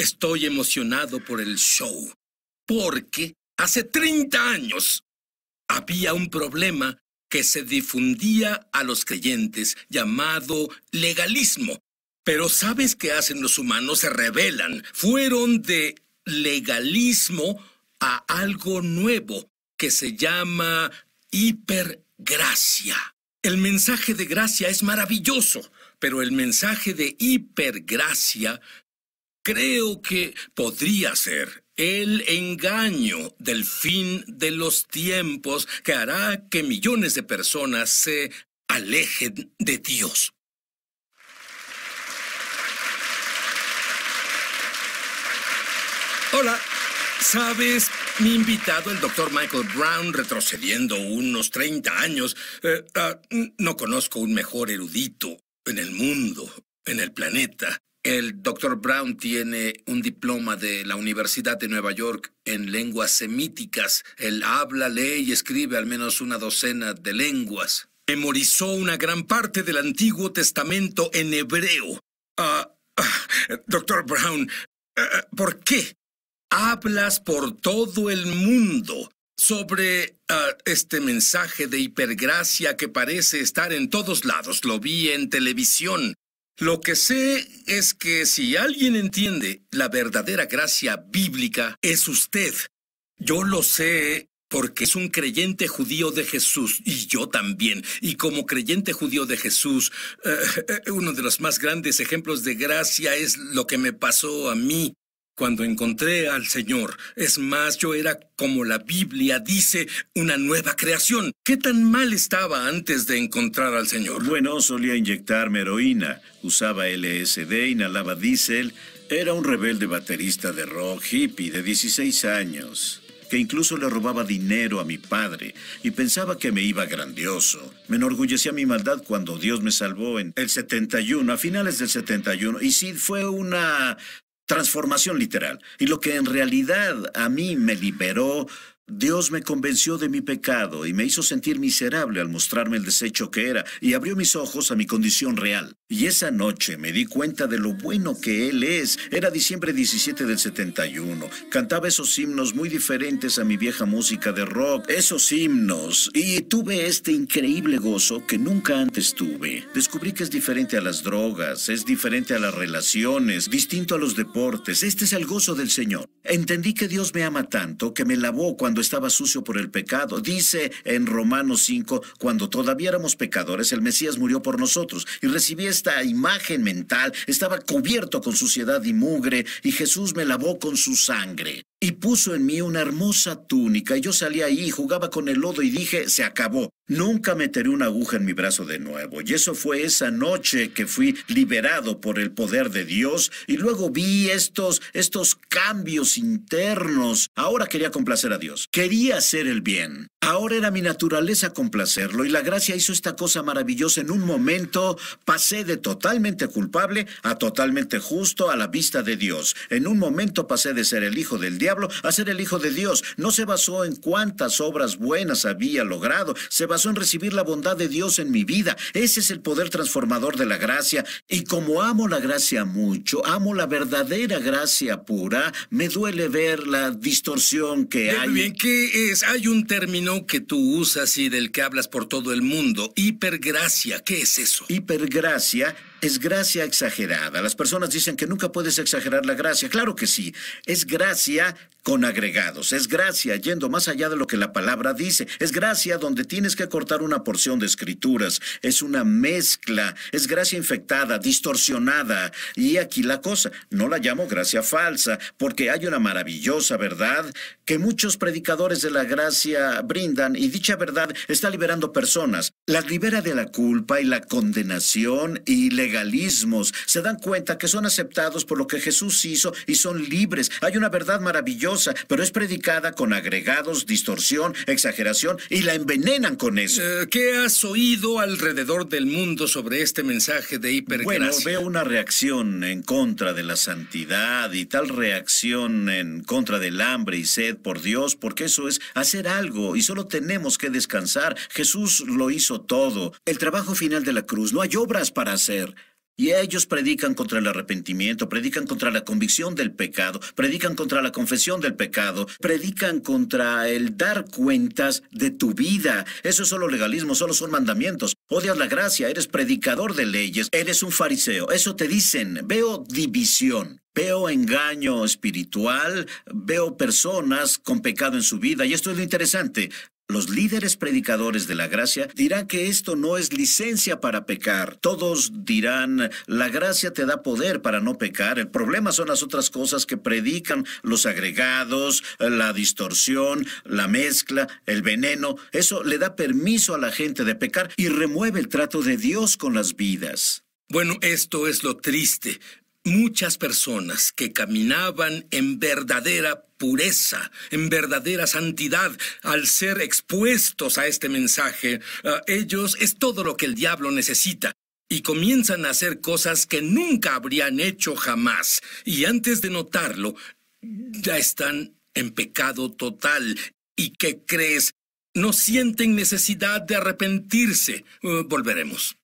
Estoy emocionado por el show, porque hace 30 años había un problema que se difundía a los creyentes llamado legalismo. Pero ¿sabes qué hacen los humanos? Se rebelan. Fueron de legalismo a algo nuevo que se llama hipergracia. El mensaje de gracia es maravilloso, pero el mensaje de hipergracia Creo que podría ser el engaño del fin de los tiempos que hará que millones de personas se alejen de Dios. Hola, ¿sabes? Mi invitado, el doctor Michael Brown, retrocediendo unos 30 años, eh, ah, no conozco un mejor erudito en el mundo, en el planeta, el doctor Brown tiene un diploma de la Universidad de Nueva York en lenguas semíticas. Él habla, lee y escribe al menos una docena de lenguas. Memorizó una gran parte del Antiguo Testamento en hebreo. Ah, ah, doctor Brown, eh, eh, ¿por qué? Hablas por todo el mundo sobre ah, este mensaje de hipergracia que parece estar en todos lados. Lo vi en televisión. Lo que sé es que si alguien entiende la verdadera gracia bíblica, es usted. Yo lo sé porque es un creyente judío de Jesús y yo también. Y como creyente judío de Jesús, eh, eh, uno de los más grandes ejemplos de gracia es lo que me pasó a mí cuando encontré al Señor. Es más, yo era, como la Biblia dice, una nueva creación. ¿Qué tan mal estaba antes de encontrar al Señor? Bueno, solía inyectarme heroína, usaba LSD, inhalaba diésel, era un rebelde baterista de rock hippie de 16 años que incluso le robaba dinero a mi padre y pensaba que me iba grandioso. Me enorgullecía mi maldad cuando Dios me salvó en el 71, a finales del 71, y sí fue una transformación literal. Y lo que en realidad a mí me liberó Dios me convenció de mi pecado y me hizo sentir miserable al mostrarme el desecho que era y abrió mis ojos a mi condición real. Y esa noche me di cuenta de lo bueno que Él es. Era diciembre 17 del 71. Cantaba esos himnos muy diferentes a mi vieja música de rock, esos himnos. Y tuve este increíble gozo que nunca antes tuve. Descubrí que es diferente a las drogas, es diferente a las relaciones, distinto a los deportes. Este es el gozo del Señor. Entendí que Dios me ama tanto que me lavó cuando estaba sucio por el pecado. Dice en Romanos 5, cuando todavía éramos pecadores, el Mesías murió por nosotros y recibí esta imagen mental, estaba cubierto con suciedad y mugre y Jesús me lavó con su sangre y puso en mí una hermosa túnica. Y yo salí ahí jugaba con el lodo y dije, se acabó. Nunca meteré una aguja en mi brazo de nuevo. Y eso fue esa noche que fui liberado por el poder de Dios. Y luego vi estos, estos cambios internos. Ahora quería complacer a Dios. Quería hacer el bien. Ahora era mi naturaleza complacerlo y la gracia hizo esta cosa maravillosa. En un momento pasé de totalmente culpable a totalmente justo a la vista de Dios. En un momento pasé de ser el hijo del diablo a ser el hijo de Dios. No se basó en cuántas obras buenas había logrado, se basó en recibir la bondad de Dios en mi vida. Ese es el poder transformador de la gracia. Y como amo la gracia mucho, amo la verdadera gracia pura, me duele ver la distorsión que hay. Bien, ¿qué es? Hay un término que tú usas y del que hablas por todo el mundo, hipergracia, ¿qué es eso? Hipergracia es gracia exagerada. Las personas dicen que nunca puedes exagerar la gracia. Claro que sí, es gracia con agregados, es gracia yendo más allá de lo que la palabra dice, es gracia donde tienes que cortar una porción de escrituras, es una mezcla, es gracia infectada, distorsionada. Y aquí la cosa, no la llamo gracia falsa, porque hay una maravillosa verdad que muchos predicadores de la gracia brindan y dicha verdad está liberando personas. La libera de la culpa y la condenación y legalismos. Se dan cuenta que son aceptados por lo que Jesús hizo y son libres. Hay una verdad maravillosa, pero es predicada con agregados, distorsión, exageración y la envenenan con eso. Eh, ¿Qué has oído alrededor del mundo sobre este mensaje de hipergracia? Bueno, veo una reacción en contra de la santidad y tal reacción en contra del hambre y sed por Dios, porque eso es hacer algo y solo tenemos que descansar. Jesús lo hizo todo. El trabajo final de la cruz, no hay obras para hacer. Y ellos predican contra el arrepentimiento, predican contra la convicción del pecado, predican contra la confesión del pecado, predican contra el dar cuentas de tu vida. Eso es solo legalismo, solo son mandamientos. Odias la gracia, eres predicador de leyes, eres un fariseo. Eso te dicen. Veo división. Veo engaño espiritual, veo personas con pecado en su vida, y esto es lo interesante. Los líderes predicadores de la gracia dirán que esto no es licencia para pecar. Todos dirán, la gracia te da poder para no pecar. El problema son las otras cosas que predican, los agregados, la distorsión, la mezcla, el veneno. Eso le da permiso a la gente de pecar y remueve el trato de Dios con las vidas. Bueno, esto es lo triste muchas personas que caminaban en verdadera pureza, en verdadera santidad, al ser expuestos a este mensaje, eh, ellos es todo lo que el diablo necesita. Y comienzan a hacer cosas que nunca habrían hecho jamás. Y antes de notarlo, ya están en pecado total. ¿Y qué crees? No sienten necesidad de arrepentirse. Eh, volveremos.